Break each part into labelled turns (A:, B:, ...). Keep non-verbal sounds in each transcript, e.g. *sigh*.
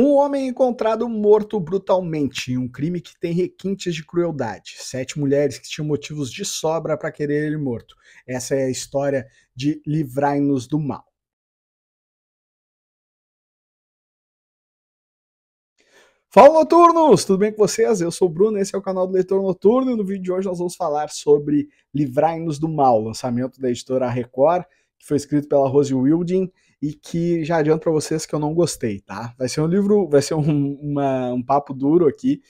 A: Um homem é encontrado morto brutalmente em um crime que tem requintes de crueldade. Sete mulheres que tinham motivos de sobra para querer ele morto. Essa é a história de Livrai-nos do Mal. Fala noturnos! Tudo bem com vocês? Eu sou o Bruno, esse é o canal do Leitor Noturno e no vídeo de hoje nós vamos falar sobre Livrai-nos do Mal, lançamento da editora Record, que foi escrito pela Rose Wilding e que já adianto para vocês que eu não gostei, tá? Vai ser um livro, vai ser um, uma, um papo duro aqui.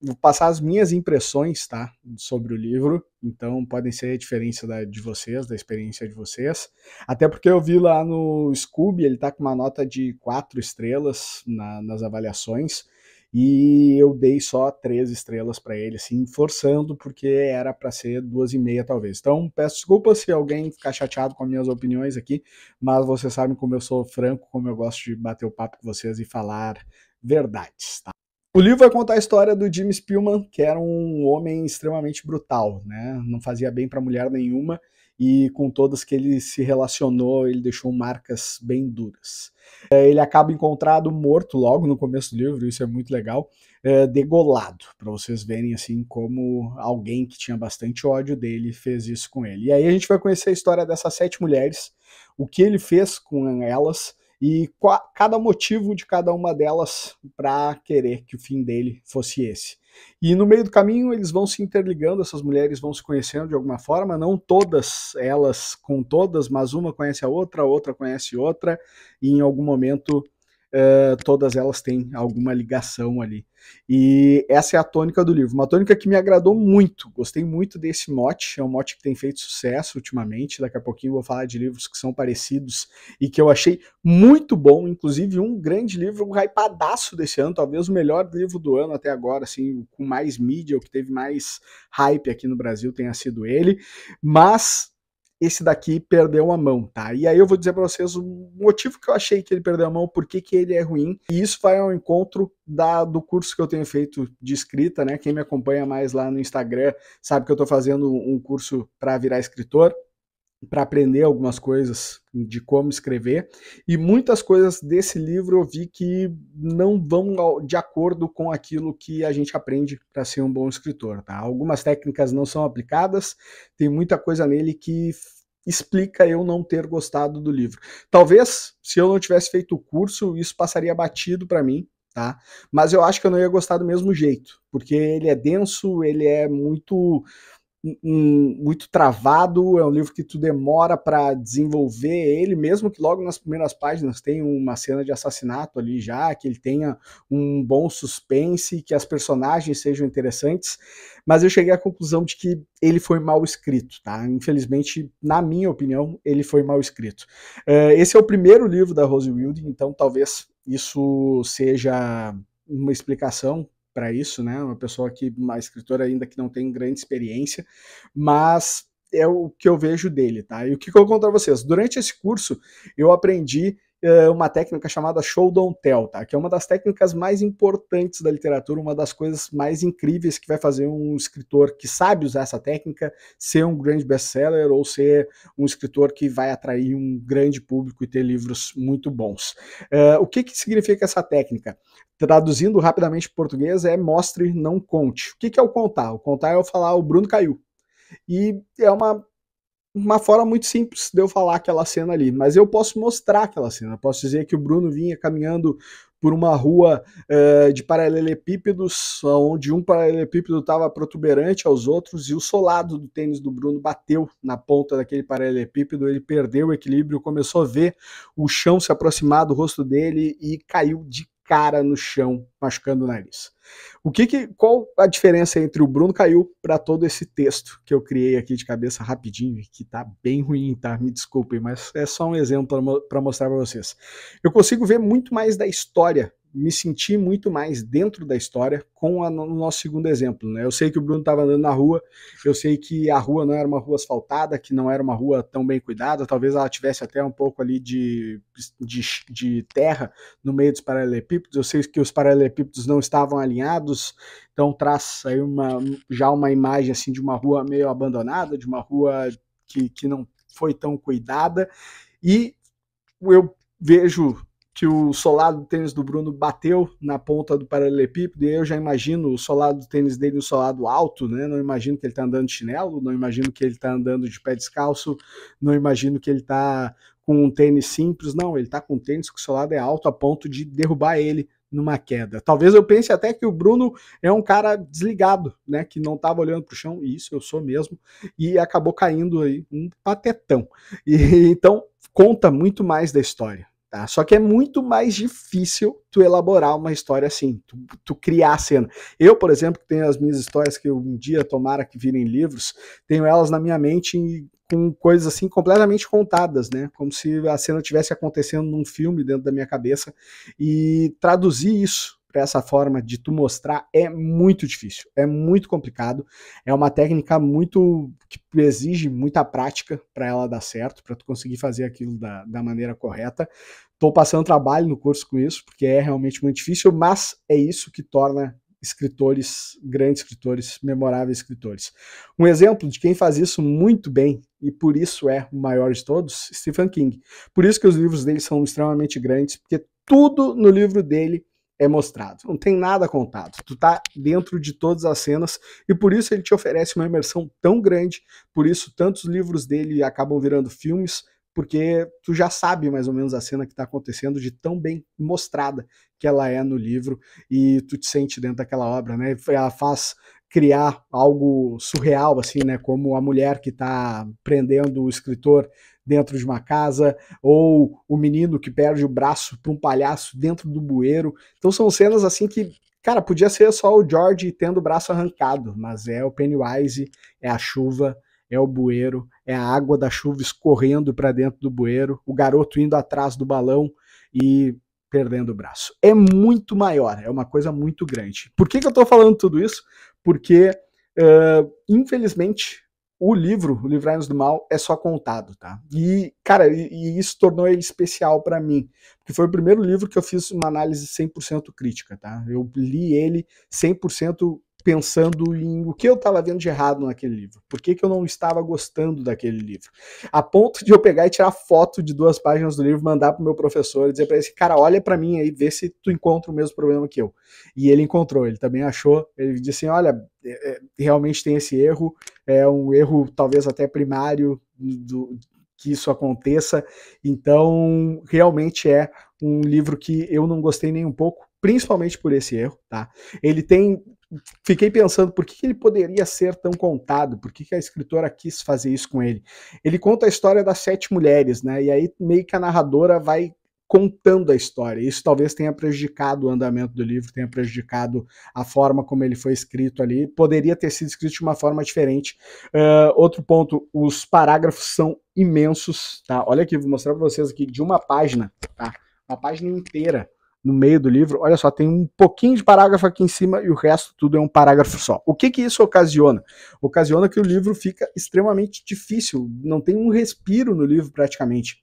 A: Vou passar as minhas impressões, tá? Sobre o livro. Então, podem ser a diferença da, de vocês, da experiência de vocês. Até porque eu vi lá no Scooby, ele tá com uma nota de quatro estrelas na, nas avaliações e eu dei só três estrelas para ele, assim, forçando, porque era para ser duas e meia talvez. Então, peço desculpas se alguém ficar chateado com as minhas opiniões aqui, mas vocês sabem como eu sou franco, como eu gosto de bater o papo com vocês e falar verdades, tá? O livro vai contar a história do Jim Spielman, que era um homem extremamente brutal, né? Não fazia bem para mulher nenhuma e com todas que ele se relacionou, ele deixou marcas bem duras. É, ele acaba encontrado morto logo no começo do livro, isso é muito legal, é, degolado, para vocês verem assim como alguém que tinha bastante ódio dele fez isso com ele. E aí a gente vai conhecer a história dessas sete mulheres, o que ele fez com elas e cada motivo de cada uma delas para querer que o fim dele fosse esse. E no meio do caminho eles vão se interligando, essas mulheres vão se conhecendo de alguma forma, não todas elas com todas, mas uma conhece a outra, a outra conhece outra, e em algum momento eh, todas elas têm alguma ligação ali. E essa é a tônica do livro, uma tônica que me agradou muito, gostei muito desse mote, é um mote que tem feito sucesso ultimamente, daqui a pouquinho vou falar de livros que são parecidos e que eu achei muito bom, inclusive um grande livro, um hypadaço desse ano, talvez o melhor livro do ano até agora, assim, com mais mídia, o que teve mais hype aqui no Brasil tenha sido ele, mas esse daqui perdeu a mão, tá? E aí eu vou dizer para vocês o motivo que eu achei que ele perdeu a mão, por que, que ele é ruim, e isso vai ao encontro da, do curso que eu tenho feito de escrita, né? Quem me acompanha mais lá no Instagram sabe que eu estou fazendo um curso para virar escritor, para aprender algumas coisas de como escrever e muitas coisas desse livro eu vi que não vão de acordo com aquilo que a gente aprende para ser um bom escritor, tá? Algumas técnicas não são aplicadas, tem muita coisa nele que explica eu não ter gostado do livro. Talvez se eu não tivesse feito o curso, isso passaria batido para mim, tá? Mas eu acho que eu não ia gostar do mesmo jeito, porque ele é denso, ele é muito um, muito travado, é um livro que tu demora para desenvolver ele, mesmo que logo nas primeiras páginas tenha uma cena de assassinato ali já, que ele tenha um bom suspense, que as personagens sejam interessantes, mas eu cheguei à conclusão de que ele foi mal escrito, tá? Infelizmente, na minha opinião, ele foi mal escrito. Uh, esse é o primeiro livro da Rose Wilding, então talvez isso seja uma explicação para isso, né? Uma pessoa que, uma escritora ainda que não tem grande experiência, mas é o que eu vejo dele, tá? E o que, que eu vou contar a vocês? Durante esse curso, eu aprendi eh, uma técnica chamada show don't tell, tá? Que é uma das técnicas mais importantes da literatura, uma das coisas mais incríveis que vai fazer um escritor que sabe usar essa técnica ser um grande best-seller ou ser um escritor que vai atrair um grande público e ter livros muito bons. Uh, o que, que significa essa técnica? Traduzindo rapidamente para português é mostre, não conte. O que, que é o contar? O contar é eu falar o Bruno caiu. E é uma uma forma muito simples de eu falar aquela cena ali, mas eu posso mostrar aquela cena. Posso dizer que o Bruno vinha caminhando por uma rua uh, de paralelepípedos, onde um paralelepípedo estava protuberante aos outros e o solado do tênis do Bruno bateu na ponta daquele paralelepípedo, ele perdeu o equilíbrio, começou a ver o chão se aproximar do rosto dele e caiu de cara no chão, machucando o nariz. O que, que qual a diferença entre o Bruno Caiu para todo esse texto que eu criei aqui de cabeça rapidinho, que tá bem ruim, tá? Me desculpem, mas é só um exemplo para mostrar para vocês. Eu consigo ver muito mais da história me senti muito mais dentro da história com o no nosso segundo exemplo. Né? Eu sei que o Bruno estava andando na rua, eu sei que a rua não era uma rua asfaltada, que não era uma rua tão bem cuidada, talvez ela tivesse até um pouco ali de, de, de terra no meio dos paralelepípedos. Eu sei que os paralelepípedos não estavam alinhados, então traz aí uma, já uma imagem assim de uma rua meio abandonada, de uma rua que, que não foi tão cuidada. E eu vejo que o solado do tênis do Bruno bateu na ponta do paralelepípedo, e eu já imagino o solado do tênis dele um solado alto, né? Não imagino que ele está andando de chinelo, não imagino que ele está andando de pé descalço, não imagino que ele está com um tênis simples, não, ele está com um tênis que o solado é alto a ponto de derrubar ele numa queda. Talvez eu pense até que o Bruno é um cara desligado, né, que não estava olhando para o chão, e isso eu sou mesmo, e acabou caindo aí um patetão. E *laughs* então conta muito mais da história, Tá? Só que é muito mais difícil tu elaborar uma história assim, tu, tu criar a cena. Eu, por exemplo, que tenho as minhas histórias que um dia tomara que virem livros, tenho elas na minha mente e com coisas assim completamente contadas, né? Como se a cena tivesse acontecendo num filme dentro da minha cabeça e traduzir isso para essa forma de tu mostrar é muito difícil, é muito complicado, é uma técnica muito que exige muita prática para ela dar certo, para tu conseguir fazer aquilo da, da maneira correta. Estou passando trabalho no curso com isso, porque é realmente muito difícil, mas é isso que torna escritores, grandes escritores, memoráveis escritores. Um exemplo de quem faz isso muito bem, e por isso é o maior de todos, Stephen King. Por isso que os livros dele são extremamente grandes, porque tudo no livro dele é mostrado. Não tem nada contado. Tu tá dentro de todas as cenas e por isso ele te oferece uma imersão tão grande, por isso tantos livros dele acabam virando filmes porque tu já sabe mais ou menos a cena que está acontecendo de tão bem mostrada que ela é no livro e tu te sente dentro daquela obra, né? Ela faz criar algo surreal assim, né? Como a mulher que está prendendo o escritor dentro de uma casa, ou o menino que perde o braço para um palhaço dentro do bueiro. Então são cenas assim que, cara, podia ser só o George tendo o braço arrancado, mas é o Pennywise, é a chuva, é o bueiro, é a água da chuva escorrendo para dentro do bueiro, o garoto indo atrás do balão e perdendo o braço. É muito maior, é uma coisa muito grande. Por que, que eu estou falando tudo isso? Porque, uh, infelizmente, o livro, o Livrai-nos do Mal, é só contado, tá? E, cara, e, e isso tornou ele especial para mim, porque foi o primeiro livro que eu fiz uma análise 100% crítica, tá? Eu li ele 100% pensando em o que eu estava vendo de errado naquele livro, por que, que eu não estava gostando daquele livro, a ponto de eu pegar e tirar foto de duas páginas do livro, mandar para o meu professor e dizer para esse assim, cara, olha para mim aí, vê se tu encontra o mesmo problema que eu. E ele encontrou, ele também achou, ele disse assim, olha, é, é, realmente tem esse erro, é um erro talvez até primário do, que isso aconteça. Então, realmente é um livro que eu não gostei nem um pouco, principalmente por esse erro, tá? Ele tem fiquei pensando por que, que ele poderia ser tão contado, por que, que a escritora quis fazer isso com ele. Ele conta a história das sete mulheres, né? E aí meio que a narradora vai contando a história. Isso talvez tenha prejudicado o andamento do livro, tenha prejudicado a forma como ele foi escrito ali. Poderia ter sido escrito de uma forma diferente. Uh, outro ponto: os parágrafos são imensos, tá? Olha aqui, vou mostrar para vocês aqui de uma página, tá? Uma página inteira no meio do livro, olha só, tem um pouquinho de parágrafo aqui em cima e o resto tudo é um parágrafo só. O que que isso ocasiona? Ocasiona que o livro fica extremamente difícil, não tem um respiro no livro praticamente.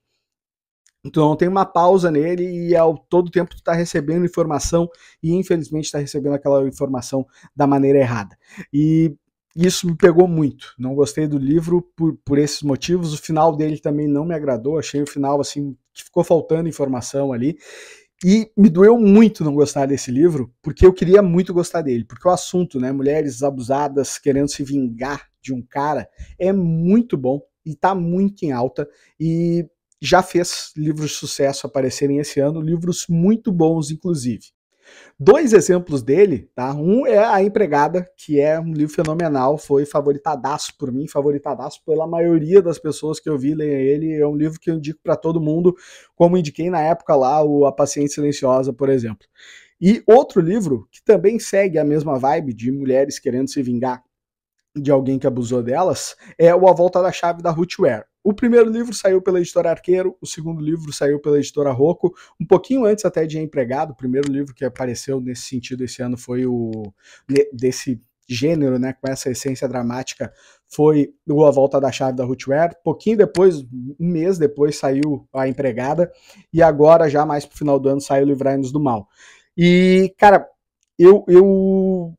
A: Então não tem uma pausa nele e ao todo tempo tu está recebendo informação e infelizmente está recebendo aquela informação da maneira errada. E isso me pegou muito. Não gostei do livro por, por esses motivos. O final dele também não me agradou. Achei o final assim que ficou faltando informação ali. E me doeu muito não gostar desse livro, porque eu queria muito gostar dele, porque o assunto, né, mulheres abusadas querendo se vingar de um cara, é muito bom e tá muito em alta e já fez livros de sucesso aparecerem esse ano, livros muito bons inclusive. Dois exemplos dele, tá? Um é A Empregada, que é um livro fenomenal, foi favoritadaço por mim, favoritadaço pela maioria das pessoas que eu vi ler ele. É um livro que eu indico para todo mundo, como indiquei na época lá, o A Paciente Silenciosa, por exemplo. E outro livro que também segue a mesma vibe de mulheres querendo se vingar, de alguém que abusou delas é o A Volta da Chave da Ruth Ware. O primeiro livro saiu pela editora Arqueiro, o segundo livro saiu pela editora Rocco, um pouquinho antes até de Empregado. O primeiro livro que apareceu nesse sentido esse ano foi o desse gênero, né, com essa essência dramática, foi o A Volta da Chave da Ruth Ware. Pouquinho depois, um mês depois, saiu A Empregada e agora já mais pro final do ano saiu Livrai-nos do Mal. E, cara, eu, eu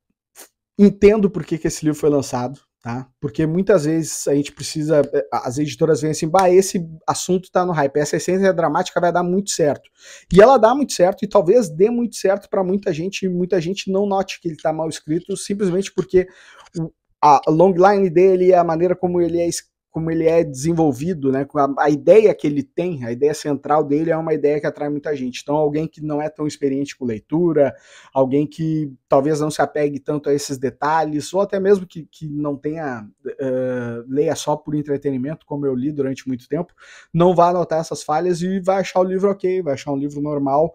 A: entendo por que, que esse livro foi lançado, tá? Porque muitas vezes a gente precisa, eh, as editoras veem assim, bah, esse assunto tá no hype, essa essência dramática vai dar muito certo. E ela dá muito certo e talvez dê muito certo para muita gente, e muita gente não note que ele tá mal escrito, simplesmente porque a longline dele, a maneira como ele é escrito, como ele é desenvolvido, né? A, a, ideia que ele tem, a ideia central dele é uma ideia que atrai muita gente. Então, alguém que não é tão experiente com leitura, alguém que talvez não se apegue tanto a esses detalhes, ou até mesmo que, que não tenha uh, leia só por entretenimento, como eu li durante muito tempo, não vai anotar essas falhas e vai achar o livro ok, vai achar um livro normal.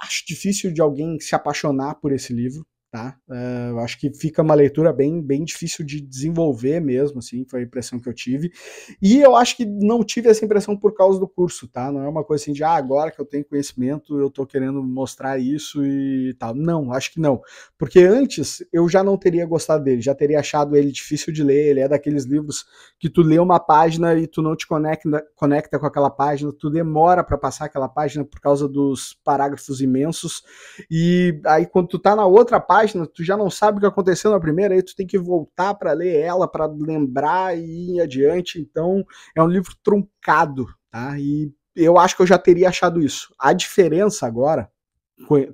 A: Acho difícil de alguém se apaixonar por esse livro. Tá? Uh, eu acho que fica uma leitura bem, bem difícil de desenvolver mesmo, assim, foi a impressão que eu tive. E eu acho que não tive essa impressão por causa do curso, tá? Não é uma coisa assim de, ah, agora que eu tenho conhecimento, eu tô querendo mostrar isso e tal. Não, acho que não. Porque antes eu já não teria gostado dele, já teria achado ele difícil de ler, ele é daqueles livros que tu lê uma página e tu não te conecta, conecta com aquela página, tu demora para passar aquela página por causa dos parágrafos imensos, e aí quando tu tá na outra página, página, tu já não sabe o que aconteceu na primeira, aí tu tem que voltar para ler ela, para lembrar e ir adiante. Então, é um livro truncado, tá? E eu acho que eu já teria achado isso. A diferença agora,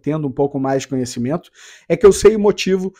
A: tendo um pouco mais de conhecimento, é que eu sei o motivo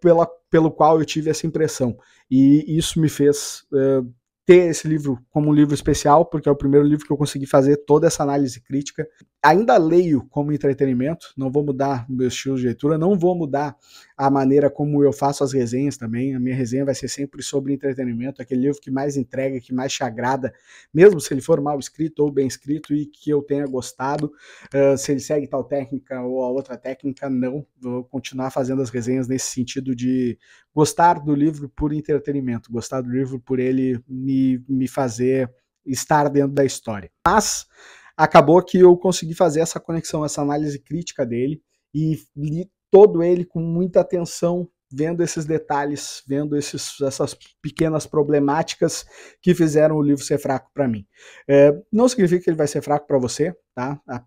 A: pela, pelo qual eu tive essa impressão. E isso me fez uh, ter esse livro como um livro especial, porque é o primeiro livro que eu consegui fazer toda essa análise crítica ainda leio como entretenimento, não vou mudar meu estilo de leitura, não vou mudar a maneira como eu faço as resenhas também. A minha resenha vai ser sempre sobre entretenimento, aquele livro que mais entrega, que mais te agrada, mesmo se ele for mal escrito ou bem escrito e que eu tenha gostado. Uh, se ele segue tal técnica ou a outra técnica, não. Vou continuar fazendo as resenhas nesse sentido de gostar do livro por entretenimento, gostar do livro por ele me, me fazer estar dentro da história. Mas acabou que eu consegui fazer essa conexão, essa análise crítica dele e li todo ele com muita atenção, vendo esses detalhes, vendo esses, essas pequenas problemáticas que fizeram o livro ser fraco para mim. É, não significa que ele vai ser fraco para você, tá? A, a,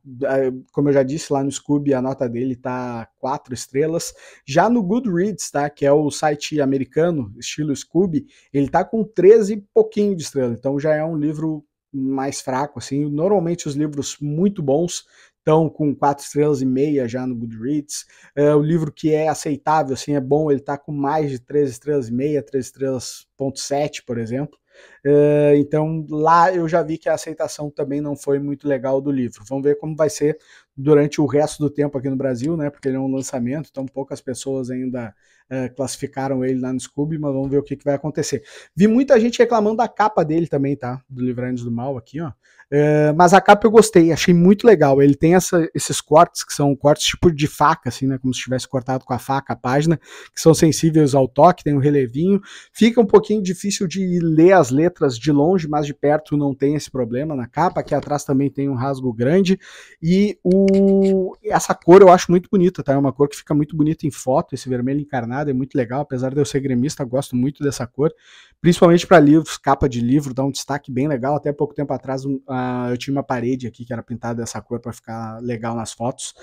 A: como eu já disse lá no Scooby, a nota dele tá quatro estrelas. Já no Goodreads, tá? Que é o site americano, estilo Scooby, ele tá com 13 e pouquinho de estrela. Então já é um livro mais fraco, assim. Normalmente os livros muito bons estão com quatro estrelas e meia já no Goodreads. É, o livro que é aceitável, assim, é bom, ele está com mais de três estrelas e meia, três estrelas ponto sete, por exemplo. É, então lá eu já vi que a aceitação também não foi muito legal do livro. Vamos ver como vai ser durante o resto do tempo aqui no Brasil, né? Porque ele é um lançamento, então poucas pessoas ainda é, classificaram ele lá no Scooby, mas vamos ver o que, que, vai acontecer. Vi muita gente reclamando da capa dele também, tá? Do Livrandos do Mal aqui, ó. É, mas a capa eu gostei, achei muito legal. Ele tem essa, esses cortes, que são cortes tipo de faca, assim, né? Como se tivesse cortado com a faca a página, que são sensíveis ao toque, tem um relevinho. Fica um pouquinho difícil de ler as letras de longe, mas de perto não tem esse problema na capa. Aqui atrás também tem um rasgo grande. E o, essa cor eu acho muito bonita, tá? É uma cor que fica muito bonita em foto, esse vermelho encarnado é muito legal, apesar de eu ser gremista, gosto muito dessa cor, principalmente para livros, capa de livro, dá um destaque bem legal, até pouco tempo atrás um, uh, eu tinha uma parede aqui que era pintada dessa cor para ficar legal nas fotos,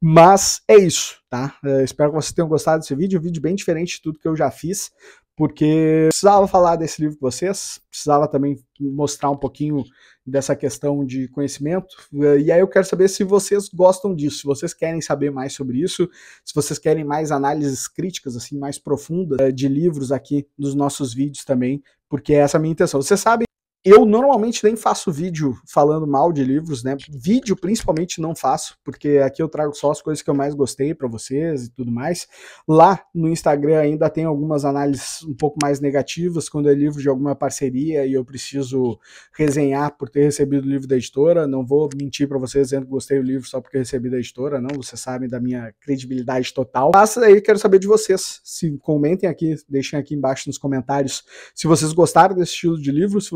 A: mas é isso, tá? Uh, espero que vocês tenham gostado desse vídeo, um vídeo bem diferente de tudo que eu já fiz, porque precisava falar desse livro com vocês, precisava também mostrar um pouquinho dessa questão de conhecimento. E aí eu quero saber se vocês gostam disso, se vocês querem saber mais sobre isso, se vocês querem mais análises críticas assim mais profundas eh, de livros aqui nos nossos vídeos também, porque essa é a minha intenção. Vocês sabem eu normalmente nem faço vídeo falando mal de livros, né? Vídeo principalmente não faço, porque aqui eu trago só as coisas que eu mais gostei para vocês e tudo mais. Lá no Instagram ainda tem algumas análises um pouco mais negativas quando é livro de alguma parceria e eu preciso resenhar por ter recebido o livro da editora. Não vou mentir para vocês dizendo que gostei do livro só porque recebi da editora, não. Vocês sabem da minha credibilidade total. Mas aí quero saber de vocês. Se comentem aqui, deixem aqui embaixo nos comentários se vocês gostaram desse estilo de livro, se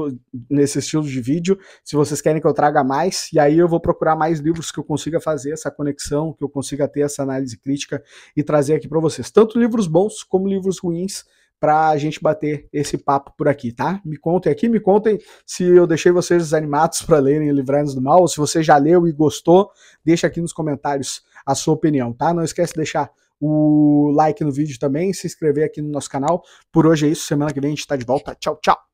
A: nesse estilo de vídeo, se vocês querem que eu traga mais, e aí eu vou procurar mais livros que eu consiga fazer essa conexão, que eu consiga ter essa análise crítica e trazer aqui para vocês, tanto livros bons como livros ruins, para a gente bater esse papo por aqui, tá? Me contem aqui, me contem se eu deixei vocês desanimados *laughs* para lerem livrar do Mal, ou se você já leu e gostou, deixa aqui nos comentários a sua opinião, tá? Não esquece de deixar o like no vídeo também, se inscrever aqui no nosso canal. Por hoje é isso, semana que vem a gente está de volta. Tchau, tchau!